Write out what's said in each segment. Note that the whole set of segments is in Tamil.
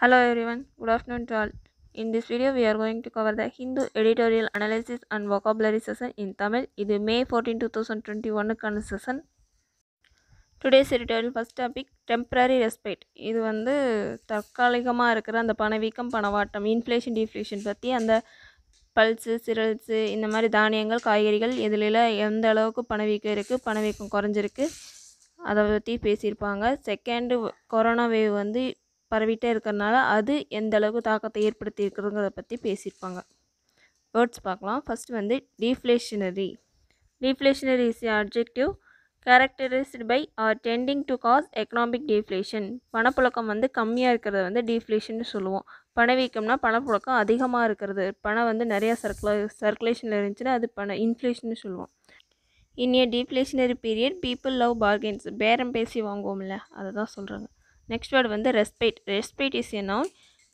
Hello everyone, good afternoon to all. In this video, we are going to cover the Hindu editorial analysis and vocabulary session in Tamil. இது May 14, 2021க்கான session. Today's editorial first topic temporary respect இது வந்து தற்காலிகமாக இருக்கிற அந்த பணவீக்கம் பணவாட்டம் இன்ஃப்ளேஷன் டிஃப்ளேஷன் பற்றி அந்த பல்ஸு சிரல்ஸு இந்த மாதிரி தானியங்கள் காய்கறிகள் இதில் எந்த அளவுக்கு பணவீக்கம் இருக்குது பணவீக்கம் குறைஞ்சிருக்கு அதை பற்றி பேசியிருப்பாங்க செகண்டு கொரோனா வேவ் வந்து பரவிட்டே இருக்கிறனால அது எந்த அளவுக்கு தாக்கத்தை ஏற்படுத்தி இருக்கிறதுங்கிறத பற்றி பேசியிருப்பாங்க வேர்ட்ஸ் பார்க்கலாம் ஃபஸ்ட் வந்து deflationary deflationary is objective characterised by or tending to cause economic deflation பணப்புழக்கம் வந்து கம்மியாக இருக்கிறத வந்து டீஃப்ளேஷன் சொல்லுவோம் பணவீக்கம்னா பணப்புழக்கம் அதிகமாக இருக்கிறது பணம் வந்து நிறையா சர்க்குலே சர்க்குலேஷனில் இருந்துச்சுன்னா அது பண இன்ஃப்ளேஷன் சொல்லுவோம் in a deflationary period people love bargains பேரம் பேசி வாங்குவோம்ல அதை தான் சொல்கிறாங்க நெக்ஸ்ட் வேர்டு வந்து ரெஸ்பெக்ட் ரெஸ்பெக்ட் இஸ் என்ன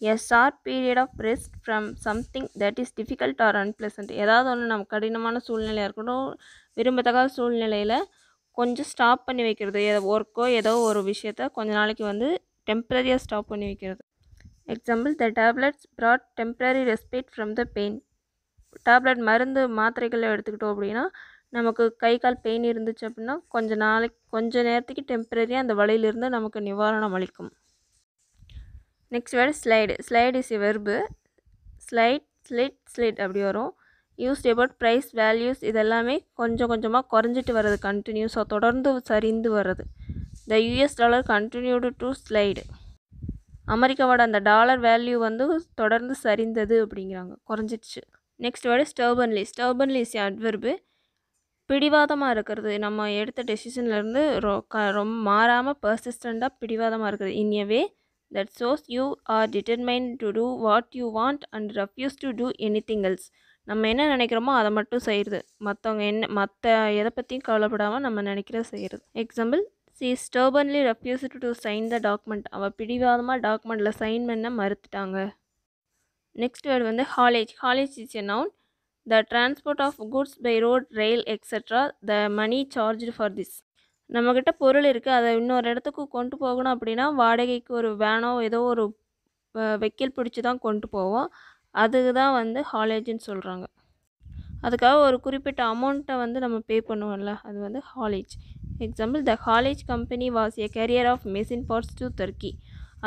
a short period of rest from something that is difficult or unpleasant ஏதாவது ஒன்று நம்ம கடினமான சூழ்நிலையாக இருக்கட்டும் விரும்பத்தகாத சூழ்நிலையில் கொஞ்சம் ஸ்டாப் பண்ணி வைக்கிறது ஏதோ ஒர்க்கோ ஏதோ ஒரு விஷயத்த கொஞ்ச நாளைக்கு வந்து டெம்ப்ரரியாக ஸ்டாப் பண்ணி வைக்கிறது example the tablets brought temporary respect from the pain tablet மருந்து மாத்திரைகளை எடுத்துக்கிட்டோம் அப்படின்னா நமக்கு கை கால் பெயின் இருந்துச்சு அப்படின்னா கொஞ்சம் நாளைக்கு கொஞ்ச நேரத்துக்கு டெம்ப்ரரியாக அந்த வலையிலிருந்து நமக்கு நிவாரணம் அளிக்கும் next word slide slide is verb slide slid slid அப்படி வரும் யூஸ் அபவுட் ப்ரைஸ் வேல்யூஸ் இதெல்லாமே கொஞ்சம் கொஞ்சமாக குறைஞ்சிட்டு வர்றது கண்டினியூஸாக தொடர்ந்து சரிந்து வர்றது the US dollar continued to slide அமெரிக்காவோட அந்த டாலர் வேல்யூ வந்து தொடர்ந்து சரிந்தது அப்படிங்கிறாங்க குறைஞ்சிடுச்சு next word stubbornly stubbornly is adverb பிடிவாதமாக இருக்கிறது நம்ம எடுத்த டெசிஷன்லேருந்து ரொ க ரொம்ப மாறாமல் பர்சிஸ்டண்ட்டாக பிடிவாதமாக இருக்கிறது in a way that shows you are determined to do what you want and refuse to do anything else நம்ம என்ன நினைக்கிறோமோ அதை மட்டும் செய்கிறது மற்றவங்க என்ன மற்ற எதை பற்றியும் கவலைப்படாமல் நம்ம நினைக்கிறத செய்கிறது example she stubbornly refuse to sign the document அவள் பிடிவாதமாக டாக்குமெண்ட்டில் சைன் பண்ண மறுத்துட்டாங்க நெக்ஸ்ட் வேர்டு வந்து haulage haulage is a noun the transport of goods by road rail extra the money charge for this நம்மக்கிட்ட பொருள் இருக்குது அதை இன்னொரு இடத்துக்கு கொண்டு போகணும் அப்படின்னா வாடகைக்கு ஒரு வேனோ ஏதோ ஒரு வெக்கில் பிடிச்சி தான் கொண்டு போவோம் அதுக்கு தான் வந்து ஹாலேஜ்னு சொல்கிறாங்க அதுக்காக ஒரு குறிப்பிட்ட அமௌண்ட்டை வந்து நம்ம பே பண்ணுவோம்ல அது வந்து haulage example the haulage company was a carrier of machine parts to Turkey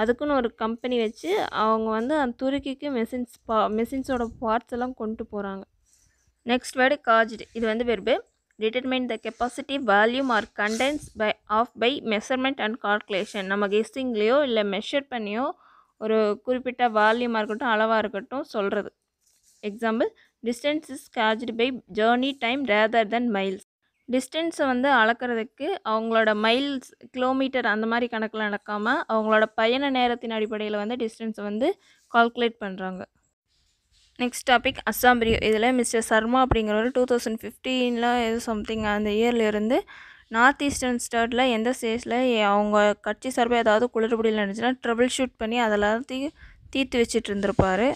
அதுக்குன்னு ஒரு கம்பெனி வச்சு அவங்க வந்து அந்த துருக்கிக்கு மெஷின்ஸ் பா மெஷின்ஸோட பார்ட்ஸ் எல்லாம் கொண்டு போகிறாங்க நெக்ஸ்ட் வேர்டு காஜ்டு இது வந்து verb determine the capacity volume or contents by of by measurement and calculation நம்ம கெஸ்டிங்லேயோ இல்லை மெஷர் பண்ணியோ ஒரு குறிப்பிட்ட வால்யூமாக இருக்கட்டும் அளவாக இருக்கட்டும் சொல்கிறது example distance is gauged by journey time rather then miles டிஸ்டன்ஸை வந்து அளக்கிறதுக்கு அவங்களோட மைல்ஸ் கிலோமீட்டர் அந்த மாதிரி கணக்கில் நடக்காமல் அவங்களோட பயண நேரத்தின் அடிப்படையில் வந்து டிஸ்டன்ஸை வந்து கால்குலேட் பண்ணுறாங்க நெக்ஸ்ட் டாபிக் அஸ்ஸாம் பிரியோ இதில் மிஸ்டர் சர்மா அப்படிங்கிறவர் டூ தௌசண்ட் ஃபிஃப்டீனில் ஏதோ சம்திங் அந்த இயர்லேருந்து நார்த் ஈஸ்டர்ன் ஸ்டேட்டில் எந்த ஸ்டேஸில் அவங்க கட்சி சார்பாக ஏதாவது குளிர்படியில் நினச்சுன்னா ட்ரபிள் ஷூட் பண்ணி அதெல்லாம் தீர்த்து வச்சுட்டு இருந்திருப்பார்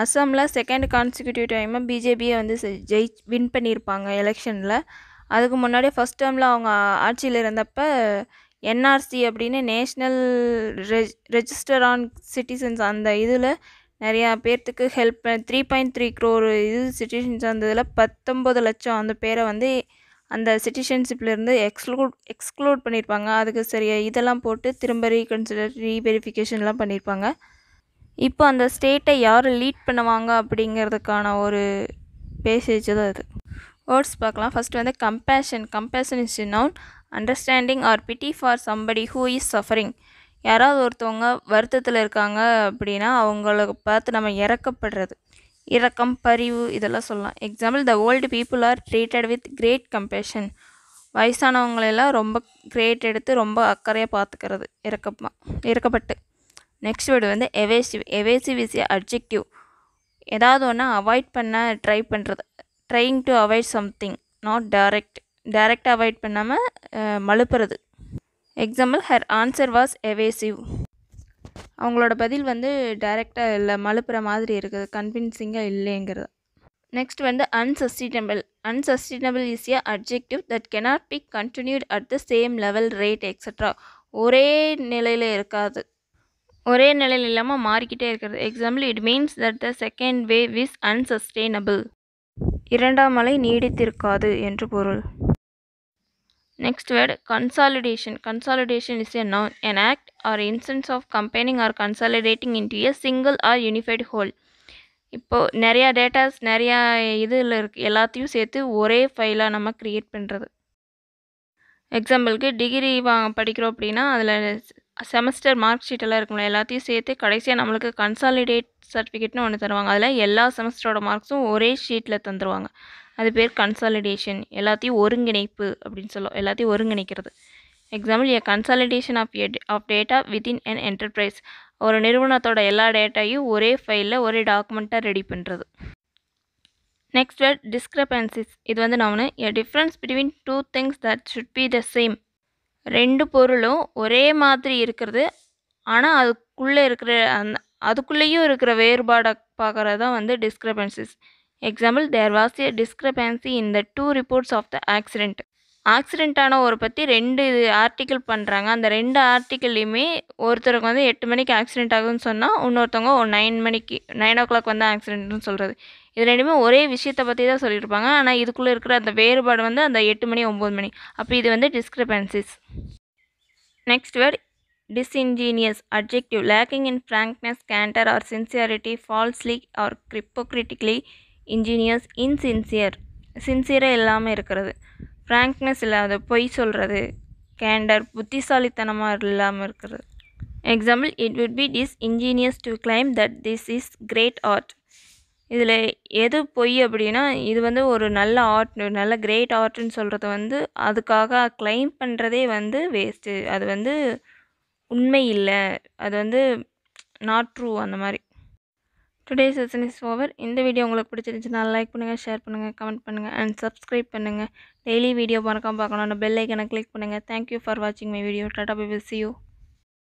அஸ்ஸாமில் செகண்ட் கான்ஸ்டியூட்டிவ் டைமாக பிஜேபியை வந்து ஜெயி வின் பண்ணியிருப்பாங்க எலெக்ஷனில் அதுக்கு முன்னாடி ஃபஸ்ட் டேர்மில் அவங்க ஆட்சியில் இருந்தப்போ என்ஆர்சி அப்படின்னு national reg register on citizens அந்த இதில் நிறையா பேர்த்துக்கு help three point three crore இது சிட்டிசன்ஸ் அந்த இதில் பத்தொம்பது லட்சம் அந்த பேரை வந்து அந்த சிட்டிசன்ஷிப்லேருந்து எக்ஸ்க்ளூட் எக்ஸ்க்ளூட் பண்ணியிருப்பாங்க அதுக்கு சரியாக இதெல்லாம் போட்டு திரும்ப ரீகன்சிடர் ரீவெரிஃபிகேஷன்லாம் பண்ணியிருப்பாங்க இப்போ அந்த ஸ்டேட்டை யார் லீட் பண்ணுவாங்க அப்படிங்கிறதுக்கான ஒரு பேசேஜ் தான் அது வேர்ட்ஸ் பார்க்கலாம் ஃபஸ்ட் வந்து compassion compassion is noun understanding or pity for somebody who is suffering யாராவது ஒருத்தவங்க வருத்தத்தில் இருக்காங்க அப்படின்னா அவங்கள பார்த்து நம்ம இறக்கப்படுறது இரக்கம் பரிவு இதெல்லாம் சொல்லலாம் example the old people are treated with great compassion வயசானவங்களெல்லாம் ரொம்ப கிரேட் எடுத்து ரொம்ப அக்கறையாக பார்த்துக்கிறது இறக்கமாக இறக்கப்பட்டு நெக்ஸ்ட் வேர்டு வந்து எவேசிவ் எவேசிவ் இஸ் அப்ஜெக்டிவ் ஏதாவது ஒன்று அவாய்ட் பண்ண ட்ரை பண்ணுறது trying to avoid something not direct டேரெக்டாக அவாய்ட் பண்ணாமல் மழுப்புறது example her answer was evasive அவங்களோட பதில் வந்து டைரெக்டாக இல்லை மழுப்புற மாதிரி இருக்குது கன்வின்சிங்காக இல்லைங்கிறது நெக்ஸ்ட் வந்து unsustainable unsustainable is a objective that cannot be continued at the same level rate extra ஒரே நிலையில் இருக்காது ஒரே நிலையில் இல்லாமல் மாறிக்கிட்டே இருக்கிறது example it means that the second wave is unsustainable இரண்டாம் மலை நீடித்திருக்காது என்று பொருள் word consolidation consolidation is is noun an act or instance of combining or consolidating in into a single or unified whole இப்போது நிறையா டேட்டாஸ் நிறையா இதில் இருக்கு எல்லாத்தையும் சேர்த்து ஒரே ஃபைலாக நம்ம க்ரியேட் பண்ணுறது எக்ஸாம்பிளுக்கு டிகிரி வா படிக்கிறோம் அப்படின்னா அதில் செமஸ்டர் மார்க் ஷீட்டெல்லாம் இருக்கும்ல எல்லாத்தையும் சேர்த்து கடைசியாக நம்மளுக்கு கன்சாலிடேட் சர்டிஃபிகேட்னு ஒன்று தருவாங்க அதில் எல்லா செமஸ்டரோட மார்க்ஸும் ஒரே ஷீட்டில் தந்துடுவாங்க அது பேர் கன்சாலிடேஷன் எல்லாத்தையும் ஒருங்கிணைப்பு அப்படின்னு சொல்லுவோம் எல்லாத்தையும் ஒருங்கிணைக்கிறது example a consolidation of of data within an enterprise ஒரு நிறுவனத்தோட எல்லா டேட்டாயும் ஒரே ஃபைலில் ஒரே டாக்குமெண்ட்டாக ரெடி பண்ணுறது நெக்ஸ்ட் வேர்ட் டிஸ்கிரபன்சிஸ் இது வந்து நான் ஒன்று a difference between two things that should be the same ரெண்டு பொருளும் ஒரே மாதிரி இருக்கிறது ஆனால் அதுக்குள்ளே இருக்கிற அந்த அதுக்குள்ளேயும் இருக்கிற வேறுபாடை பார்க்குறது தான் வந்து டிஸ்கிரபன்சிஸ் example there was a discrepancy இந்த two reports of the accident ஒரு பற்றி ரெண்டு இது ஆர்டிக்கிள் பண்ணுறாங்க அந்த ரெண்டு ஆர்டிக்கிள்லையுமே ஒருத்தருக்கு வந்து எட்டு மணிக்கு ஆக்சிடென்ட் ஆகுதுன்னு சொன்னால் இன்னொருத்தவங்க ஒரு நைன் மணிக்கு நைன் ஓ கிளாக் வந்து ஆக்சிடென்ட்னு சொல்கிறது இது ரெண்டுமே ஒரே விஷயத்தை பற்றி தான் சொல்லியிருப்பாங்க ஆனால் இதுக்குள்ளே இருக்கிற அந்த வேறுபாடு வந்து அந்த எட்டு மணி ஒம்பது மணி அப்போ இது வந்து discrepancies next word disingenuous objective lacking in frankness candour or sincerity falsely or hypocritically engineers insincere சின்சியராக இல்லாமல் இருக்கிறது ஃப்ராங்க்னஸ் இல்லாத பொய் சொல்கிறது கேண்டர் புத்திசாலித்தனமாக இல்லாமல் இருக்கிறது example it would be disingenuous to claim that this is great art இதில் எது பொய் அப்படின்னா இது வந்து ஒரு நல்ல ஆர்ட் நல்ல கிரேட் ஆர்ட்னு சொல்கிறது வந்து அதுக்காக கிளைம் பண்ணுறதே வந்து வேஸ்ட்டு அது வந்து உண்மை இல்லை அது வந்து நாட் ட்ரூ அந்த மாதிரி டுடே செஷன் இஸ் ஓவர் இந்த வீடியோ உங்களுக்கு பிடிச்சிருந்துச்சுன்னா லைக் பண்ணுங்கள் ஷேர் பண்ணுங்கள் கமெண்ட் பண்ணுங்கள் அண்ட் சப்ஸ்கிரைப் பண்ணுங்கள் டெய்லி வீடியோ மறக்காமல் பார்க்கணும் அந்த பெல் ஐக்கனை கிளிக் பண்ணுங்கள் தேங்க்யூ ஃபார் வாட்சிங் மை வீடியோ டாட்டா பிபிசியூ